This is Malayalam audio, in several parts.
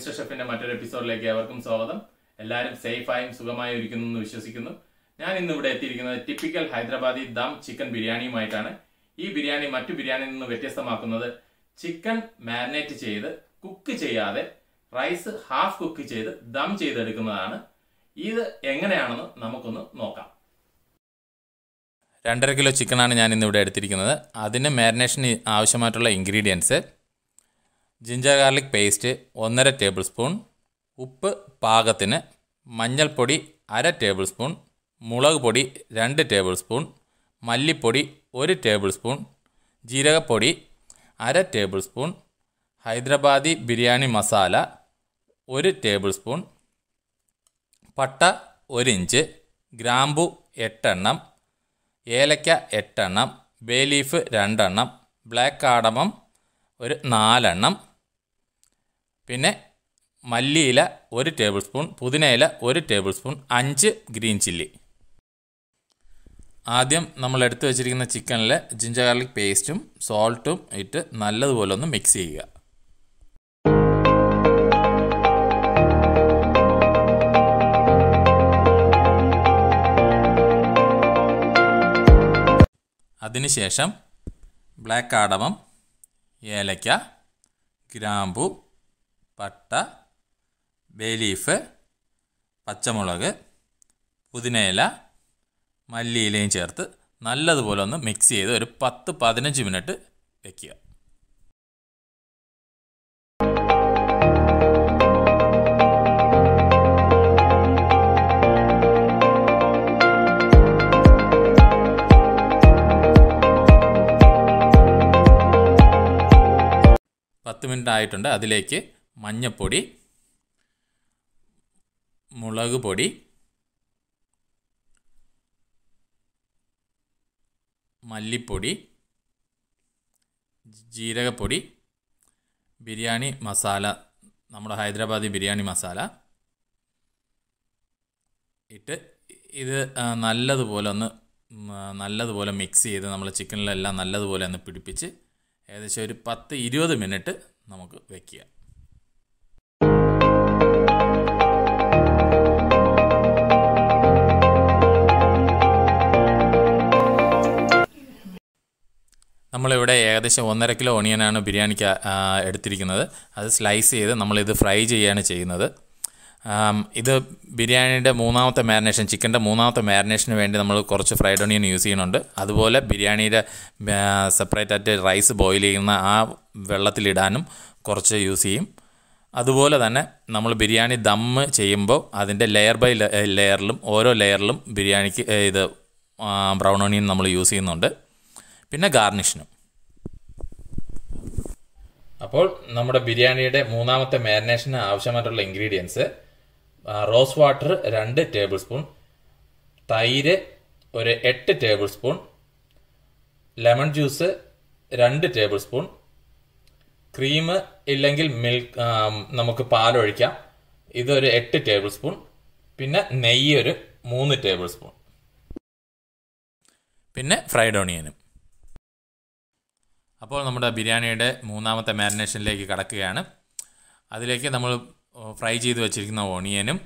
മിസ്റ്റർ ഷെഫിന്റെ മറ്റൊരു എപ്പിസോഡിലേക്ക് ഏവർക്കും സ്വാഗതം എല്ലാവരും സേഫായും സുഖമായും ഇരിക്കുന്നു എന്ന് വിശ്വസിക്കുന്നു ഞാൻ ഇന്ന് ഇവിടെ എത്തിയിരിക്കുന്നത് ടിപ്പിക്കൽ ഹൈദരാബാദി ദം ചിക്കൻ ബിരിയാണിയുമായിട്ടാണ് ഈ ബിരിയാണി മറ്റു ബിരിയാണിയിൽ നിന്ന് വ്യത്യസ്തമാക്കുന്നത് ചിക്കൻ മാരിനേറ്റ് ചെയ്ത് കുക്ക് ചെയ്യാതെ റൈസ് ഹാഫ് കുക്ക് ചെയ്ത് ദം ചെയ്തെടുക്കുന്നതാണ് ഇത് എങ്ങനെയാണെന്ന് നമുക്കൊന്ന് നോക്കാം രണ്ടര കിലോ ചിക്കനാണ് ഞാൻ ഇവിടെ എടുത്തിരിക്കുന്നത് അതിന് മാരിനേഷന് ആവശ്യമായിട്ടുള്ള ഇൻഗ്രീഡിയൻസ് ജിഞ്ചർ ഗാർലിക് പേസ്റ്റ് ഒന്നര ടേബിൾ സ്പൂൺ ഉപ്പ് പാകത്തിന് മഞ്ഞൾപ്പൊടി അര ടേബിൾ സ്പൂൺ മുളക് പൊടി രണ്ട് ടേബിൾ സ്പൂൺ മല്ലിപ്പൊടി ഒരു ടേബിൾ സ്പൂൺ ജീരകപ്പൊടി അര ടേബിൾ സ്പൂൺ ഹൈദരാബാദി ബിരിയാണി മസാല ഒരു ടേബിൾ സ്പൂൺ പട്ട ഒരിഞ്ച് ഇഞ്ച് ഗ്രാമ്പു എട്ടെണ്ണം ഏലക്ക എട്ടെണ്ണം ബേ ലീഫ് രണ്ടെണ്ണം ബ്ലാക്ക് കാടമം ഒരു നാലെണ്ണം പിന്നെ മല്ലിയില ഒരു ടേബിൾ സ്പൂൺ പുതിനയില ഒരു ടേബിൾ സ്പൂൺ അഞ്ച് ഗ്രീൻ ചില്ലി ആദ്യം നമ്മൾ എടുത്തു വെച്ചിരിക്കുന്ന ചിക്കനിൽ ജിഞ്ചർ ഗാർലിക് പേസ്റ്റും സോൾട്ടും ഇട്ട് നല്ലതുപോലെ ഒന്ന് മിക്സ് ചെയ്യുക അതിനുശേഷം ബ്ലാക്ക് കാടമം ഏലക്ക ഗ്രാമ്പു പട്ട ബേലീഫ് പച്ചമുളക് പുതിനയില മല്ലിയിലയും ചേർത്ത് നല്ലതുപോലെ ഒന്ന് മിക്സ് ചെയ്ത് ഒരു പത്ത് പതിനഞ്ച് മിനിറ്റ് വയ്ക്കുക പത്ത് മിനിറ്റ് ആയിട്ടുണ്ട് അതിലേക്ക് മഞ്ഞപ്പൊടി മുളക് പൊടി മല്ലിപ്പൊടി ജീരകപ്പൊടി ബിരിയാണി മസാല നമ്മുടെ ഹൈദരാബാദി ബിരിയാണി മസാല ഇട്ട് ഇത് നല്ലതുപോലെ ഒന്ന് നല്ലതുപോലെ മിക്സ് ചെയ്ത് നമ്മൾ ചിക്കനിലെല്ലാം നല്ലതുപോലെ ഒന്ന് പിടിപ്പിച്ച് ഏകദേശം ഒരു പത്ത് ഇരുപത് മിനിറ്റ് നമുക്ക് വയ്ക്കുക നമ്മളിവിടെ ഏകദേശം ഒന്നര കിലോ ഓണിയനാണ് ബിരിയാണിക്ക് എടുത്തിരിക്കുന്നത് അത് സ്ലൈസ് ചെയ്ത് നമ്മളിത് ഫ്രൈ ചെയ്യുകയാണ് ചെയ്യുന്നത് ഇത് ബിരിയാണിയുടെ മൂന്നാമത്തെ മാരിനേഷൻ ചിക്കൻ്റെ മൂന്നാമത്തെ മാരിനേഷന് വേണ്ടി നമ്മൾ കുറച്ച് ഫ്രൈഡ് ഓണിയൻ യൂസ് ചെയ്യുന്നുണ്ട് അതുപോലെ ബിരിയാണിയുടെ സെപ്പറേറ്റ് ആയിട്ട് റൈസ് ബോയിൽ ചെയ്യുന്ന ആ വെള്ളത്തിലിടാനും കുറച്ച് യൂസ് ചെയ്യും അതുപോലെ തന്നെ നമ്മൾ ബിരിയാണി ദം ചെയ്യുമ്പോൾ അതിൻ്റെ ലെയർ ബൈ ലെയറിലും ഓരോ ലെയറിലും ബിരിയാണിക്ക് ഇത് ബ്രൗൺ ഓണിയൻ നമ്മൾ യൂസ് ചെയ്യുന്നുണ്ട് പിന്നെ ഗാർണിഷിനും അപ്പോൾ നമ്മുടെ ബിരിയാണിയുടെ മൂന്നാമത്തെ മാരിനേഷന് ആവശ്യമായിട്ടുള്ള ഇൻഗ്രീഡിയൻസ് റോസ് വാട്ടർ രണ്ട് ടേബിൾ സ്പൂൺ തൈര് ഒരു എട്ട് ടേബിൾ സ്പൂൺ ലെമൺ ജ്യൂസ് രണ്ട് ടേബിൾ സ്പൂൺ ക്രീം ഇല്ലെങ്കിൽ മിൽക്ക് നമുക്ക് പാലൊഴിക്കാം ഇതൊരു എട്ട് ടേബിൾ സ്പൂൺ പിന്നെ നെയ്യ് ഒരു മൂന്ന് ടേബിൾ സ്പൂൺ പിന്നെ ഫ്രൈഡ് ഓണിയനും അപ്പോൾ നമ്മുടെ ബിരിയാണിയുടെ മൂന്നാമത്തെ മാരിനേഷനിലേക്ക് കടക്കുകയാണ് അതിലേക്ക് നമ്മൾ ഫ്രൈ ചെയ്ത് വെച്ചിരിക്കുന്ന ഓണിയനും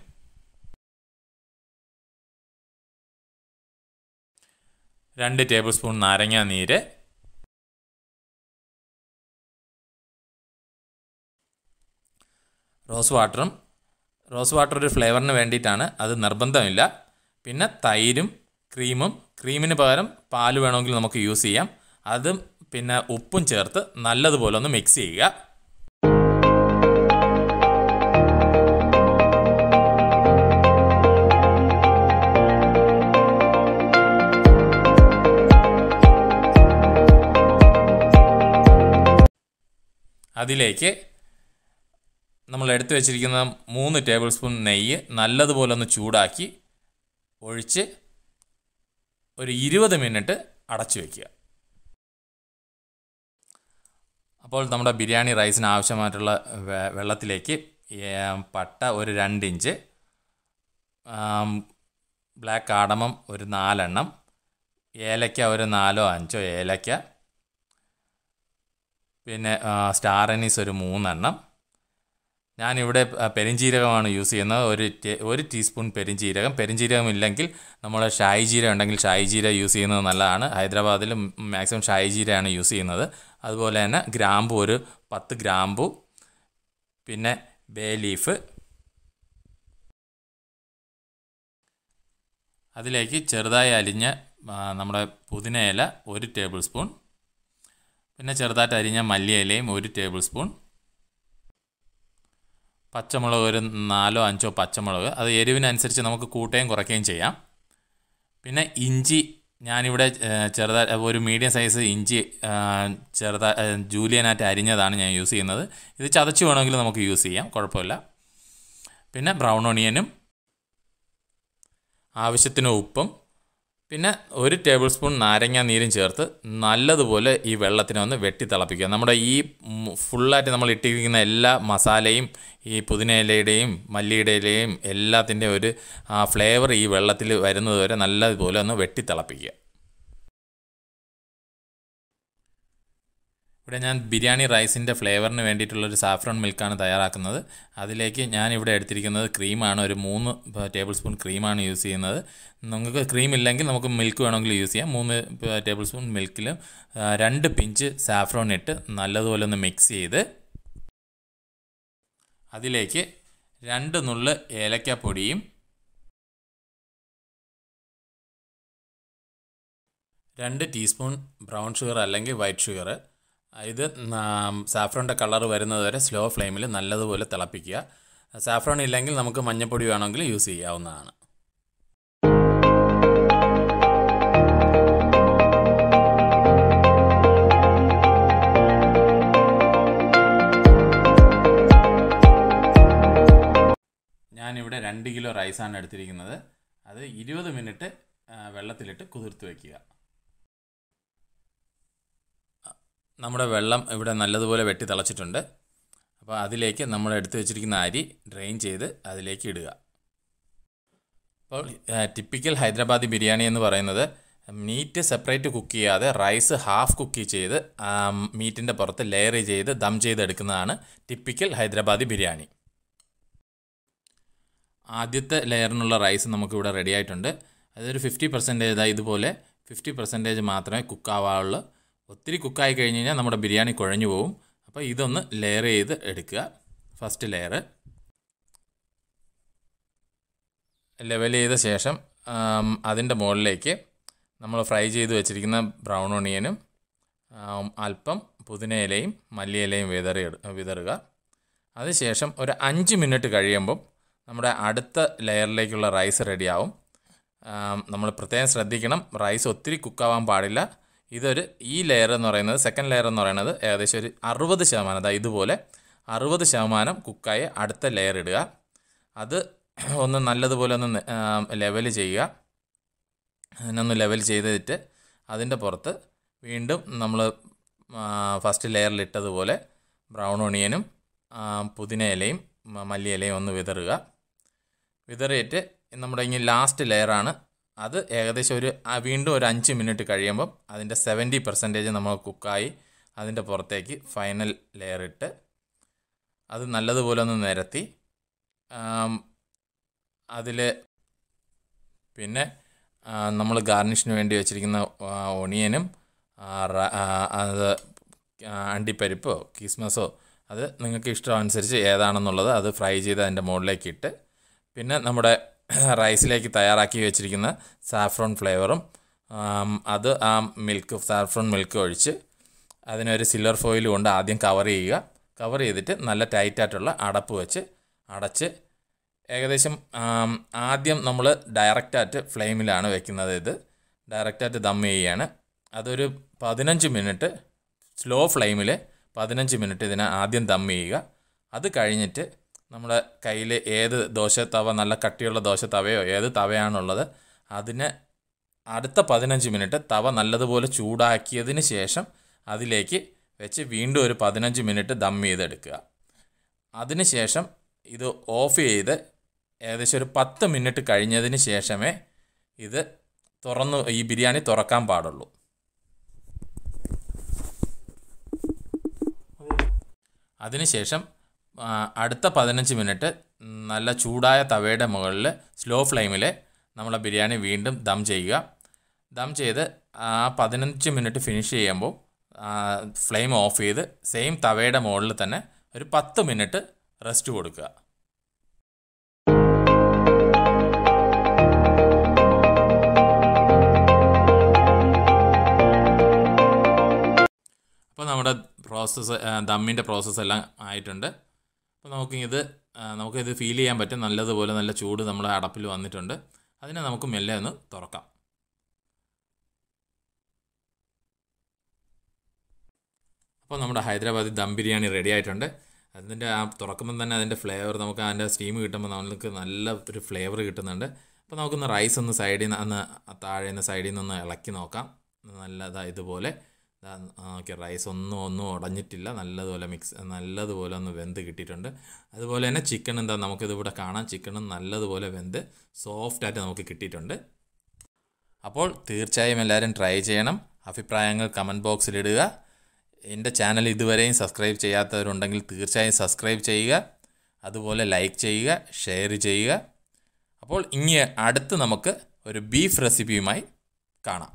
രണ്ട് ടേബിൾ സ്പൂൺ നാരങ്ങാ നീര് റോസ് വാട്ടറും റോസ് വാട്ടർ ഒരു ഫ്ലേവറിന് വേണ്ടിയിട്ടാണ് അത് നിർബന്ധമില്ല പിന്നെ തൈരും ക്രീമും ക്രീമിന് പകരം പാൽ വേണമെങ്കിൽ നമുക്ക് യൂസ് ചെയ്യാം അതും പിന്നെ ഉപ്പും ചേർത്ത് നല്ലതുപോലെ ഒന്ന് മിക്സ് ചെയ്യുക അതിലേക്ക് നമ്മൾ എടുത്തു വെച്ചിരിക്കുന്ന മൂന്ന് ടേബിൾ സ്പൂൺ നെയ്യ് നല്ലതുപോലെ ഒന്ന് ചൂടാക്കി ഒഴിച്ച് ഒരു ഇരുപത് മിനിറ്റ് അടച്ചു വയ്ക്കുക അപ്പോൾ നമ്മുടെ ബിരിയാണി റൈസിന് ആവശ്യമായിട്ടുള്ള വെള്ളത്തിലേക്ക് പട്ട ഒരു രണ്ട് ഇഞ്ച് ബ്ലാക്ക് ആടമം ഒരു നാലെണ്ണം ഏലക്ക ഒരു നാലോ അഞ്ചോ ഏലക്ക പിന്നെ സ്റ്റാർ അനീസ് ഒരു മൂന്നെണ്ണം ഞാനിവിടെ പെരിഞ്ചീരകമാണ് യൂസ് ചെയ്യുന്നത് ഒരു ഒരു ടീസ്പൂൺ പെരിഞ്ചീരകം പെരിഞ്ചീരകം ഇല്ലെങ്കിൽ നമ്മൾ ഷായി ജീര ഉണ്ടെങ്കിൽ ഷായി ജീര യൂസ് ചെയ്യുന്നത് നല്ലതാണ് ഹൈദരാബാദിൽ മാക്സിമം ഷായി ജീരയാണ് യൂസ് ചെയ്യുന്നത് അതുപോലെ തന്നെ ഗ്രാമ്പു ഒരു പത്ത് ഗ്രാമ്പു പിന്നെ ബേ ലീഫ് അതിലേക്ക് ചെറുതായി അരിഞ്ഞ നമ്മുടെ പുതിനയില ഒരു ടേബിൾ സ്പൂൺ പിന്നെ ചെറുതായിട്ട് അരിഞ്ഞ മല്ലിയിലയും ഒരു ടേബിൾ സ്പൂൺ പച്ചമുളക് ഒരു നാലോ അഞ്ചോ പച്ചമുളക് അത് എരിവിനനുസരിച്ച് നമുക്ക് കൂട്ടുകയും കുറയ്ക്കുകയും ചെയ്യാം പിന്നെ ഇഞ്ചി ഞാനിവിടെ ചെറുതായി ഒരു മീഡിയം സൈസ് ഇഞ്ചി ചെറുതാ ജൂലിയനായിട്ട് അരിഞ്ഞതാണ് ഞാൻ യൂസ് ചെയ്യുന്നത് ഇത് ചതച്ച് വേണമെങ്കിൽ നമുക്ക് യൂസ് ചെയ്യാം കുഴപ്പമില്ല പിന്നെ ബ്രൗൺ ഓണിയനും ആവശ്യത്തിന് ഉപ്പും പിന്നെ ഒരു ടേബിൾ സ്പൂൺ നാരങ്ങ നീരും ചേർത്ത് നല്ലതുപോലെ ഈ വെള്ളത്തിനെ ഒന്ന് വെട്ടി തിളപ്പിക്കുക നമ്മുടെ ഈ ഫുള്ളായിട്ട് നമ്മൾ ഇട്ടിരിക്കുന്ന എല്ലാ മസാലയും ഈ പുതിനയിലയുടെയും ഇലയുടെയും മല്ലിയുടെ എല്ലാത്തിൻ്റെ ഒരു ഫ്ലേവർ ഈ വെള്ളത്തിൽ വരുന്നത് വരെ നല്ലതുപോലെ ഒന്ന് വെട്ടി തിളപ്പിക്കുക ഇവിടെ ഞാൻ ബിരിയാണി റൈസിൻ്റെ ഫ്ലേവറിന് വേണ്ടിയിട്ടുള്ളൊരു സാഫ്രോൺ മിൽക്കാണ് തയ്യാറാക്കുന്നത് അതിലേക്ക് ഞാൻ ഇവിടെ എടുത്തിരിക്കുന്നത് ക്രീമാണ് ഒരു മൂന്ന് ടേബിൾ സ്പൂൺ ക്രീമാണ് യൂസ് ചെയ്യുന്നത് നിങ്ങൾക്ക് ക്രീം ഇല്ലെങ്കിൽ നമുക്ക് മിൽക്ക് വേണമെങ്കിൽ യൂസ് ചെയ്യാം മൂന്ന് ടേബിൾ സ്പൂൺ മിൽക്കിൽ രണ്ട് പിഞ്ച് സാഫ്രോൺ ഇട്ട് നല്ലതുപോലെ ഒന്ന് മിക്സ് ചെയ്ത് അതിലേക്ക് രണ്ട് നുള്ള് ഏലക്കാപ്പൊടിയും രണ്ട് ടീസ്പൂൺ ബ്രൗൺ ഷുഗർ അല്ലെങ്കിൽ വൈറ്റ് ഷുഗർ ഇത് സാഫ്രോണിൻ്റെ കളർ വരുന്നത് വരെ സ്ലോ ഫ്ലെയിമിൽ നല്ലതുപോലെ തിളപ്പിക്കുക സാഫ്രോൺ ഇല്ലെങ്കിൽ നമുക്ക് മഞ്ഞപ്പൊടി വേണമെങ്കിൽ യൂസ് ചെയ്യാവുന്നതാണ് ഞാനിവിടെ രണ്ട് കിലോ റൈസാണ് എടുത്തിരിക്കുന്നത് അത് ഇരുപത് മിനിറ്റ് വെള്ളത്തിലിട്ട് കുതിർത്ത് വയ്ക്കുക നമ്മുടെ വെള്ളം ഇവിടെ നല്ലതുപോലെ വെട്ടി തിളച്ചിട്ടുണ്ട് അപ്പോൾ അതിലേക്ക് നമ്മൾ എടുത്തു വെച്ചിരിക്കുന്ന അരി ഡ്രെയിൻ ചെയ്ത് അതിലേക്ക് ഇടുക അപ്പോൾ ടിപ്പിക്കൽ ഹൈദരാബാദി ബിരിയാണി എന്ന് പറയുന്നത് മീറ്റ് സെപ്പറേറ്റ് കുക്ക് ചെയ്യാതെ റൈസ് ഹാഫ് കുക്ക് ചെയ്ത് മീറ്റിൻ്റെ പുറത്ത് ലെയർ ചെയ്ത് ദം ചെയ്ത് എടുക്കുന്നതാണ് ടിപ്പിക്കൽ ഹൈദരാബാദി ബിരിയാണി ആദ്യത്തെ ലെയറിനുള്ള റൈസ് നമുക്കിവിടെ റെഡി ആയിട്ടുണ്ട് അതൊരു ഫിഫ്റ്റി പെർസെൻറ്റേജ് ഇതുപോലെ ഫിഫ്റ്റി പെർസെൻറ്റേജ് മാത്രമേ കുക്കാവാനുള്ളൂ ഒത്തിരി കുക്കായി കഴിഞ്ഞ് കഴിഞ്ഞാൽ നമ്മുടെ ബിരിയാണി കുഴഞ്ഞു പോവും അപ്പോൾ ഇതൊന്ന് ലെയർ ചെയ്ത് എടുക്കുക ഫസ്റ്റ് ലെയർ ലെവൽ ചെയ്ത ശേഷം അതിൻ്റെ മുകളിലേക്ക് നമ്മൾ ഫ്രൈ ചെയ്ത് വെച്ചിരിക്കുന്ന ബ്രൗൺ ഓണിയനും അല്പം പുതിനയിലയും മല്ലിയിലയും വിതറി വിതറുക അതിനുശേഷം ഒരു അഞ്ച് മിനിറ്റ് കഴിയുമ്പം നമ്മുടെ അടുത്ത ലെയറിലേക്കുള്ള റൈസ് റെഡിയാവും നമ്മൾ പ്രത്യേകം ശ്രദ്ധിക്കണം റൈസ് ഒത്തിരി കുക്കാവാൻ പാടില്ല ഇതൊരു ഈ ലെയർ എന്ന് പറയുന്നത് സെക്കൻഡ് ലെയർ എന്ന് പറയുന്നത് ഏകദേശം ഒരു അറുപത് ശതമാനം അതായത് ഇതുപോലെ അറുപത് ശതമാനം കുക്കായി അടുത്ത ലെയർ ഇടുക അത് ഒന്ന് നല്ലതുപോലെ ഒന്ന് ലെവൽ ചെയ്യുക അതിനൊന്ന് ലെവൽ ചെയ്തിട്ട് അതിൻ്റെ പുറത്ത് വീണ്ടും നമ്മൾ ഫസ്റ്റ് ലെയറിൽ ഇട്ടതുപോലെ ബ്രൗൺ ഒണിയനും പുതിന ഇലയും മല്ലി ഇലയും ഒന്ന് വിതറുക വിതറിയിട്ട് നമ്മുടെ ഇനി ലാസ്റ്റ് ലെയറാണ് അത് ഏകദേശം ഒരു വീണ്ടും ഒരു അഞ്ച് മിനിറ്റ് കഴിയുമ്പം അതിൻ്റെ സെവൻറ്റി പെർസെൻറ്റേജ് നമ്മൾ കുക്കായി അതിൻ്റെ പുറത്തേക്ക് ഫൈനൽ ലെയർ ഇട്ട് അത് നല്ലതുപോലെ ഒന്ന് നിരത്തി അതിൽ പിന്നെ നമ്മൾ ഗാർണിഷിന് വേണ്ടി വെച്ചിരിക്കുന്ന ഒണിയനും അത് അണ്ടിപ്പരിപ്പോ കിസ്മസോ അത് നിങ്ങൾക്ക് ഇഷ്ടം അനുസരിച്ച് ഏതാണെന്നുള്ളത് അത് ഫ്രൈ ചെയ്ത് അതിൻ്റെ മുകളിലേക്ക് ഇട്ട് പിന്നെ നമ്മുടെ റൈസിലേക്ക് തയ്യാറാക്കി വെച്ചിരിക്കുന്ന സാഫ്രോൺ ഫ്ലേവറും അത് ആ മിൽക്ക് സാഫ്രോൺ മിൽക്ക് ഒഴിച്ച് അതിനൊരു സിൽവർ ഫോയിൽ കൊണ്ട് ആദ്യം കവർ ചെയ്യുക കവർ ചെയ്തിട്ട് നല്ല ടൈറ്റായിട്ടുള്ള അടപ്പ് വെച്ച് അടച്ച് ഏകദേശം ആദ്യം നമ്മൾ ഡയറക്റ്റായിട്ട് ഫ്ലെയിമിലാണ് വെക്കുന്നത് ഇത് ഡയറക്റ്റായിട്ട് ദം ചെയ്യുകയാണ് അതൊരു പതിനഞ്ച് മിനിറ്റ് സ്ലോ ഫ്ലെയിമിൽ പതിനഞ്ച് മിനിറ്റ് ഇതിനെ ആദ്യം ദം ചെയ്യുക അത് കഴിഞ്ഞിട്ട് നമ്മുടെ കയ്യിൽ ഏത് ദോശ തവ നല്ല കട്ടിയുള്ള ദോശ തവയോ ഏത് തവയാണുള്ളത് അതിനെ അടുത്ത പതിനഞ്ച് മിനിറ്റ് തവ നല്ലതുപോലെ ചൂടാക്കിയതിന് ശേഷം അതിലേക്ക് വെച്ച് വീണ്ടും ഒരു പതിനഞ്ച് മിനിറ്റ് ദം ചെയ്തെടുക്കുക അതിനുശേഷം ഇത് ഓഫ് ചെയ്ത് ഏകദേശം ഒരു പത്ത് മിനിറ്റ് കഴിഞ്ഞതിന് ശേഷമേ ഇത് തുറന്നു ഈ ബിരിയാണി തുറക്കാൻ പാടുള്ളൂ അതിനുശേഷം അടുത്ത പതിനഞ്ച് മിനിറ്റ് നല്ല ചൂടായ തവയുടെ മുകളിൽ സ്ലോ ഫ്ലെയിമിൽ നമ്മളെ ബിരിയാണി വീണ്ടും ദം ചെയ്യുക ദം ചെയ്ത് ആ പതിനഞ്ച് മിനിറ്റ് ഫിനിഷ് ചെയ്യുമ്പോൾ ഫ്ലെയിം ഓഫ് ചെയ്ത് സെയിം തവയുടെ മുകളിൽ തന്നെ ഒരു പത്ത് മിനിറ്റ് റെസ്റ്റ് കൊടുക്കുക അപ്പോൾ നമ്മുടെ പ്രോസസ്സ് ദമ്മിൻ്റെ പ്രോസസ്സെല്ലാം എല്ലാം ആയിട്ടുണ്ട് അപ്പോൾ നമുക്കിത് നമുക്കിത് ഫീൽ ചെയ്യാൻ പറ്റും നല്ലതുപോലെ നല്ല ചൂട് നമ്മുടെ അടപ്പിൽ വന്നിട്ടുണ്ട് അതിനെ നമുക്ക് മെല്ലെ ഒന്ന് തുറക്കാം അപ്പോൾ നമ്മുടെ ഹൈദരാബാദി ദം ബിരിയാണി റെഡി ആയിട്ടുണ്ട് അതിൻ്റെ ആ തുറക്കുമ്പം തന്നെ അതിൻ്റെ ഫ്ലേവർ നമുക്ക് അതിൻ്റെ സ്റ്റീം കിട്ടുമ്പോൾ നമുക്ക് നല്ല ഒരു ഫ്ലേവർ കിട്ടുന്നുണ്ട് അപ്പോൾ നമുക്കൊന്ന് റൈസ് ഒന്ന് സൈഡിൽ നിന്ന് അന്ന് താഴെ നിന്ന് സൈഡിൽ നിന്ന് ഇളക്കി നോക്കാം നല്ലതാ ഇതുപോലെ ഓക്കെ റൈസ് ഒന്നും ഒന്നും ഉടഞ്ഞിട്ടില്ല നല്ലതുപോലെ മിക്സ് നല്ലതുപോലെ ഒന്ന് വെന്ത് കിട്ടിയിട്ടുണ്ട് അതുപോലെ തന്നെ ചിക്കൻ എന്താ നമുക്കിതിവിടെ കാണാം ചിക്കനും നല്ലതുപോലെ വെന്ത് സോഫ്റ്റായിട്ട് നമുക്ക് കിട്ടിയിട്ടുണ്ട് അപ്പോൾ തീർച്ചയായും എല്ലാവരും ട്രൈ ചെയ്യണം അഭിപ്രായങ്ങൾ കമൻറ്റ് ബോക്സിലിടുക എൻ്റെ ചാനൽ ഇതുവരെയും സബ്സ്ക്രൈബ് ചെയ്യാത്തവരുണ്ടെങ്കിൽ തീർച്ചയായും സബ്സ്ക്രൈബ് ചെയ്യുക അതുപോലെ ലൈക്ക് ചെയ്യുക ഷെയർ ചെയ്യുക അപ്പോൾ ഇനി അടുത്ത് നമുക്ക് ഒരു ബീഫ് റെസിപ്പിയുമായി കാണാം